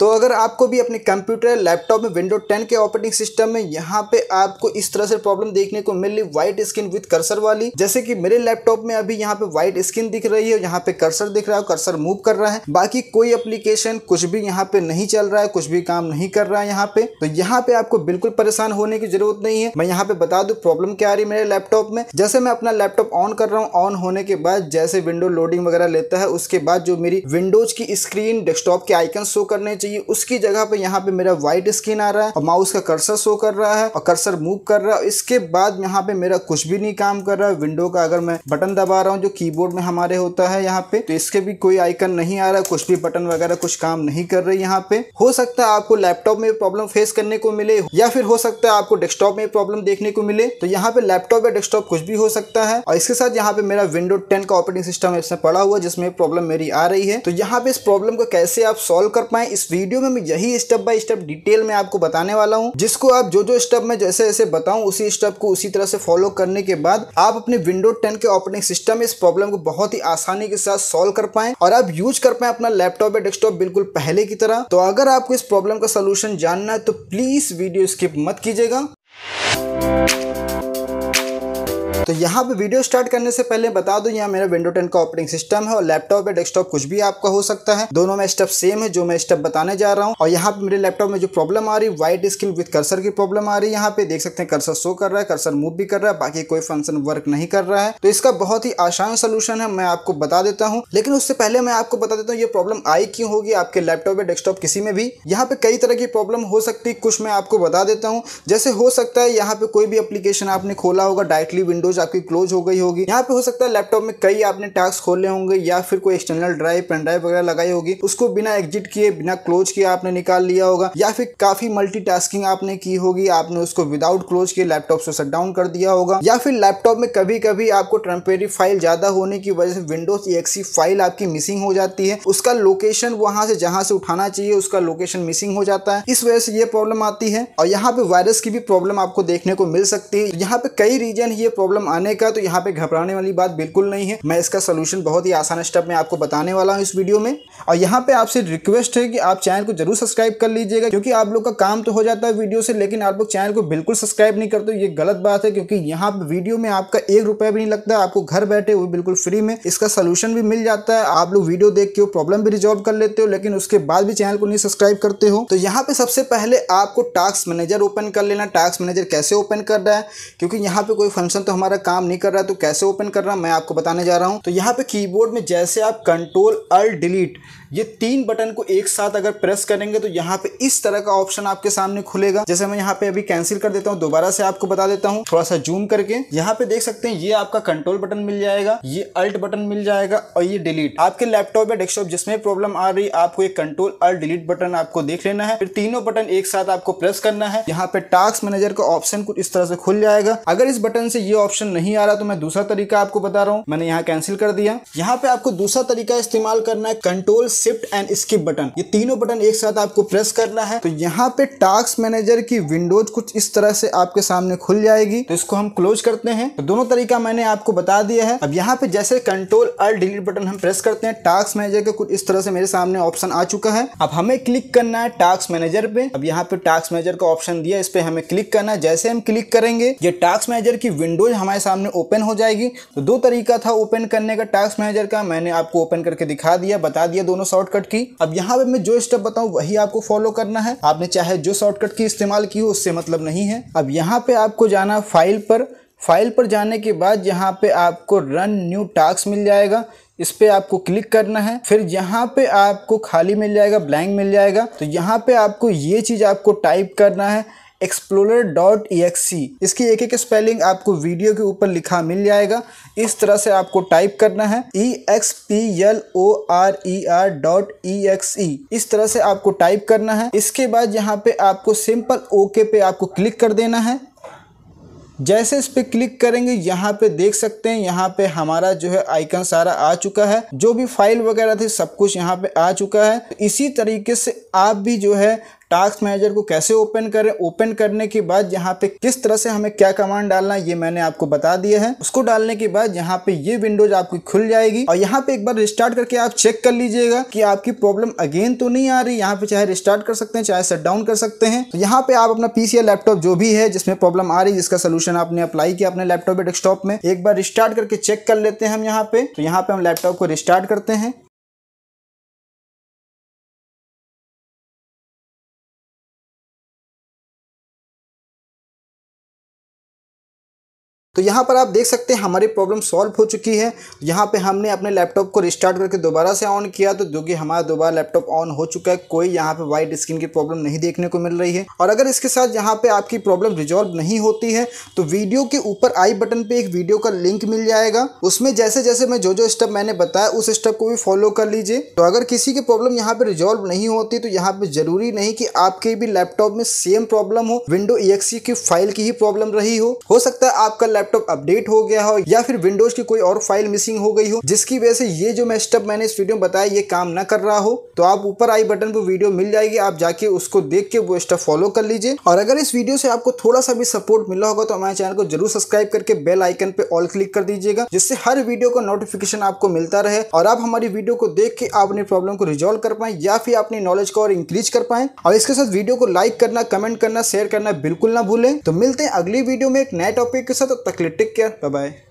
तो अगर आपको भी अपने कंप्यूटर लैपटॉप में विंडो 10 के ऑपरेटिंग सिस्टम में यहाँ पे आपको इस तरह से प्रॉब्लम देखने को मिल रही व्हाइट स्क्रीन विद कर्सर वाली जैसे कि मेरे लैपटॉप में अभी यहाँ पे व्हाइट स्क्रीन दिख रही है यहाँ पे कर्सर दिख रहा है कर्सर मूव कर रहा है बाकी कोई एप्लीकेशन कुछ भी यहाँ पे नहीं चल रहा है कुछ भी काम नहीं कर रहा है यहाँ पे तो यहाँ पे आपको बिल्कुल परेशान होने की जरूरत नहीं है मैं यहाँ पे बता दू प्रॉब्लम क्या आ रही है मेरे लैपटॉप में जैसे मैं अपना लैपटॉप ऑन कर रहा हूँ ऑन होने के बाद जैसे विंडो लोडिंग वगैरह लेता है उसके बाद जो मेरी विंडोज की स्क्रीन डेस्कटॉप के आइकन शो करने चाहिए चाहिए उसकी जगह पे यहाँ पे मेरा व्हाइट स्क्रीन आ रहा है और माउस का कर्सर शो कर रहा है और कर्सर मूव कर रहा है इसके बाद यहाँ पे मेरा कुछ भी नहीं काम कर रहा है विंडो का अगर मैं बटन दबा रहा हूँ जो कीबोर्ड में हमारे होता है यहाँ पे तो इसके भी कोई आइकन नहीं आ रहा कुछ भी बटन वगैरह कुछ काम नहीं कर रही यहाँ पे हो सकता है आपको लैपटॉप में प्रॉब्लम फेस करने को मिले या फिर हो सकता है आपको डेस्कटॉप में प्रॉब्लम देखने को मिले तो यहाँ पे लैपटॉप या डेस्कटॉप कुछ भी हो सकता है और इसके साथ यहाँ पे मेरा विंडो टेन का ऑपरेटिंग सिस्टम पड़ा हुआ जिसमें प्रॉब्लम मेरी आ रही है तो यहाँ पे इस प्रॉब्लम को कैसे आप सोल्व कर पाए इस वीडियो में मैं यही स्टेप बाय स्टेप डिटेल में आपको बताने वाला हूँ जिसको आप जो जो स्टेप में जैसे जैसे बताऊँ उसी स्टेप को उसी तरह से फॉलो करने के बाद आप अपने विंडो टेन के ऑपरेटिंग सिस्टम में इस प्रॉब्लम को बहुत ही आसानी के साथ सोल्व कर पाए और आप यूज कर पाए अपना लैपटॉप या डेस्कटॉप बिल्कुल पहले की तरह तो अगर आपको इस प्रॉब्लम का सोल्यूशन जानना है तो प्लीज वीडियो स्किप मत कीजिएगा तो यहाँ पे वीडियो स्टार्ट करने से पहले बता दो यहाँ मेरा विंडो टेन का ऑपरेटिंग सिस्टम है और लैपटॉप या डेस्कटॉप कुछ भी आपका हो सकता है दोनों में स्टेप सेम है जो मैं स्टेप बताने जा रहा हूँ और यहाँ पे मेरे लैपटॉप में जो प्रॉब्लम आ रही है व्हाइट स्क्रीन विद कर्सर की प्रॉब्लम आ रही है यहाँ पे देख सकते हैं कर्सर शो कर रहा है कर्सर मूव भी कर रहा है बाकी कोई फंक्शन वर्क नहीं कर रहा है तो इसका बहुत ही आसान सोल्यूशन है मैं आपको बता देता हूँ लेकिन उससे पहले मैं आपको बता देता हूँ ये प्रॉब्लम आई क्यों होगी आपके लैपटॉप या डेस्कटॉप किसी में भी यहाँ पे कई तरह की प्रॉब्लम हो सकती है कुछ मैं आपको बता देता हूँ जैसे हो सकता है यहाँ पे कोई भी एप्लीकेशन आपने खोला होगा डायरेक्टली विंडोज विंडोज आपकी क्लोज हो गई होगी यहाँ पे हो सकता है लैपटॉप में कई आपने टास्क खोले होंगे या फिर कोई एक्सटर्नल ड्राइव पेन ड्राइव वगैरह लगाई होगी उसको बिना एग्जिट किए बिना क्लोज किए आपने निकाल लिया होगा या फिर काफी मल्टी आपने की होगी आपने उसको विदाउट क्लोज किए लैपटॉप से शट डाउन कर दिया होगा या फिर लैपटॉप में कभी कभी आपको टेम्परेरी फाइल ज्यादा होने की वजह से विंडोज एक्सी फाइल आपकी मिसिंग हो जाती है उसका लोकेशन वहां से जहां से उठाना चाहिए उसका लोकेशन मिसिंग हो जाता है इस वजह से ये प्रॉब्लम आती है और यहाँ पे वायरस की भी प्रॉब्लम आपको देखने को मिल सकती है यहाँ पे कई रीजन ये प्रॉब्लम आने का तो यहाँ पे घबराने वाली बात बिल्कुल नहीं है मैं इसका सोल्यूशन बहुत ही आसान स्टेप में आपको बताने वाला हूँ इस वीडियो में और यहाँ पे आपसे रिक्वेस्ट है कि आप चैनल को जरूर सब्सक्राइब कर लीजिएगा क्योंकि आप लोग का काम तो हो जाता है वीडियो से लेकिन आप लोग चैनल को बिल्कुल सब्सक्राइब नहीं करते ये गलत बात है क्योंकि यहाँ पे वीडियो में आपका एक रुपया भी नहीं लगता आपको घर बैठे वो बिल्कुल फ्री में इसका सोल्यूशन भी मिल जाता है आप लोग वीडियो देख के प्रॉब्लम भी रिजॉल्व कर लेते हो लेकिन उसके बाद भी चैनल को नहीं सब्सक्राइब करते हो तो यहाँ पे सबसे पहले आपको टास्क मैनेजर ओपन कर लेना टास्क मैनेजर कैसे ओपन कर रहा है क्योंकि यहाँ पे कोई फंक्शन तो हमारा हमारा काम नहीं कर रहा तो कैसे ओपन कर रहा मैं आपको बताने जा रहा हूँ तो यहाँ पे कीबोर्ड में जैसे आप कंट्रोल अल डिलीट ये तीन बटन को एक साथ अगर प्रेस करेंगे तो यहाँ पे इस तरह का ऑप्शन आपके सामने खुलेगा जैसे मैं यहाँ पे अभी कैंसिल कर देता हूँ दोबारा से आपको बता देता हूँ थोड़ा सा जूम करके यहाँ पे देख सकते हैं ये आपका कंट्रोल बटन मिल जाएगा ये अल्ट बटन मिल जाएगा और ये डिलीट आपके लैपटॉप या डेस्कटॉप जिसमें प्रॉब्लम आ रही आपको एक कंट्रोल अल्ट डिलीट बटन आपको देख लेना है फिर तीनों बटन एक साथ आपको प्रेस करना है यहाँ पे टास्क मैनेजर का ऑप्शन कुछ इस तरह से खुल जाएगा अगर इस बटन से ये ऑप्शन ऑप्शन नहीं आ रहा तो मैं दूसरा तरीका आपको बता रहा हूँ मैंने यहाँ कैंसिल कर दिया यहाँ पे आपको दूसरा तरीका इस्तेमाल करना है control shift and skip button ये तीनों बटन एक साथ आपको प्रेस करना है तो यहाँ पे टास्क मैनेजर की विंडोज कुछ इस तरह से आपके सामने खुल जाएगी तो इसको हम क्लोज करते हैं तो दोनों तरीका मैंने आपको बता दिया है अब यहाँ पे जैसे कंट्रोल अल डिलीट बटन हम प्रेस करते हैं टास्क मैनेजर का कुछ इस तरह से मेरे सामने ऑप्शन आ चुका है अब हमें क्लिक करना है टास्क मैनेजर पे अब यहाँ पे टास्क मैनेजर का ऑप्शन दिया इस पे हमें क्लिक करना है जैसे हम क्लिक करेंगे ये टास्क मैनेजर की विंडोज हम हमारे सामने ओपन हो जाएगी तो दो तरीका था ओपन करने का टास्क मैनेजर का मैंने आपको ओपन करके दिखा दिया बता दिया दोनों शॉर्टकट की अब यहाँ पे मैं जो स्टेप बताऊँ वही आपको फॉलो करना है आपने चाहे जो शॉर्टकट की इस्तेमाल की हो उससे मतलब नहीं है अब यहाँ पे आपको जाना फाइल पर फाइल पर जाने के बाद यहाँ पे आपको रन न्यू टास्क मिल जाएगा इस पर आपको क्लिक करना है फिर यहाँ पे आपको खाली मिल जाएगा ब्लैंक मिल जाएगा तो यहाँ पे आपको ये चीज़ आपको टाइप करना है एक्सप्लोर डॉट इसकी एक एक स्पेलिंग आपको वीडियो के ऊपर लिखा मिल जाएगा इस तरह से आपको टाइप करना है E X P L O R E R dot E X E इस तरह से आपको टाइप करना है इसके बाद यहाँ पे आपको सिंपल ओके पे आपको क्लिक कर देना है जैसे इस पर क्लिक करेंगे यहाँ पे देख सकते हैं यहाँ पे हमारा जो है आइकन सारा आ चुका है जो भी फाइल वगैरह थी सब कुछ यहाँ पे आ चुका है इसी तरीके से आप भी जो है टास्क मैनेजर को कैसे ओपन करें ओपन करने के बाद यहाँ पे किस तरह से हमें क्या कमांड डालना है ये मैंने आपको बता दिया है उसको डालने के बाद यहाँ पे ये विंडोज आपकी खुल जाएगी और यहाँ पे एक बार रिस्टार्ट करके आप चेक कर लीजिएगा कि आपकी प्रॉब्लम अगेन तो नहीं आ रही यहाँ पे चाहे रिस्टार्ट कर सकते हैं चाहे शट डाउन कर सकते हैं तो यहाँ पे आप अपना पीसी या लैपटॉप जो भी है जिसमें प्रॉब्लम आ रही है जिसका सोल्यूशन आपने अप्लाई किया अपने लैपटॉप या डेस्कटॉप में एक बार रिस्टार्ट करके चेक कर लेते हैं हम यहाँ पे तो यहाँ पे हम लैपटॉप को रिस्टार्ट करते हैं तो यहाँ पर आप देख सकते हैं हमारी प्रॉब्लम सॉल्व हो चुकी है यहाँ पे हमने अपने लैपटॉप को रिस्टार्ट करके दोबारा से ऑन किया तो जो कि हमारा दोबारा लैपटॉप ऑन हो चुका है कोई यहाँ पे वाइट स्क्रीन की प्रॉब्लम नहीं देखने को मिल रही है और अगर इसके साथ यहाँ पे आपकी प्रॉब्लम रिजॉल्व नहीं होती है तो वीडियो के ऊपर आई बटन पर एक वीडियो का लिंक मिल जाएगा उसमें जैसे जैसे मैं जो जो स्टेप मैंने बताया उस स्टेप को भी फॉलो कर लीजिए तो अगर किसी की प्रॉब्लम यहाँ पे रिजॉल्व नहीं होती तो यहाँ पे जरूरी नहीं कि आपके भी लैपटॉप में सेम प्रॉब्लम हो विंडो ई की फाइल की ही प्रॉब्लम रही हो सकता है आपका लैपटॉप लैपटॉप अपडेट हो गया हो या फिर विंडोज की कोई और फाइल मिसिंग हो गई हो जिसकी वजह से ये जो मैं स्टेप मैंने इस वीडियो में बताया ये काम ना कर रहा हो तो आप ऊपर आई बटन पर वीडियो मिल जाएगी आप जाके उसको देख के वो स्टेप फॉलो कर लीजिए और अगर इस वीडियो से आपको थोड़ा सा भी सपोर्ट मिला होगा तो हमारे चैनल को जरूर सब्सक्राइब करके बेल आइकन पे ऑल क्लिक कर दीजिएगा जिससे हर वीडियो का नोटिफिकेशन आपको मिलता रहे और आप हमारी वीडियो को देख के आप अपनी प्रॉब्लम को रिजोल्व कर पाए या फिर अपनी नॉलेज को और इंक्रीज कर पाए और इसके साथ वीडियो को लाइक करना कमेंट करना शेयर करना बिल्कुल ना भूलें तो मिलते हैं अगली वीडियो में एक नए टॉपिक के साथ तक क्लिक टिक किया बाय बाय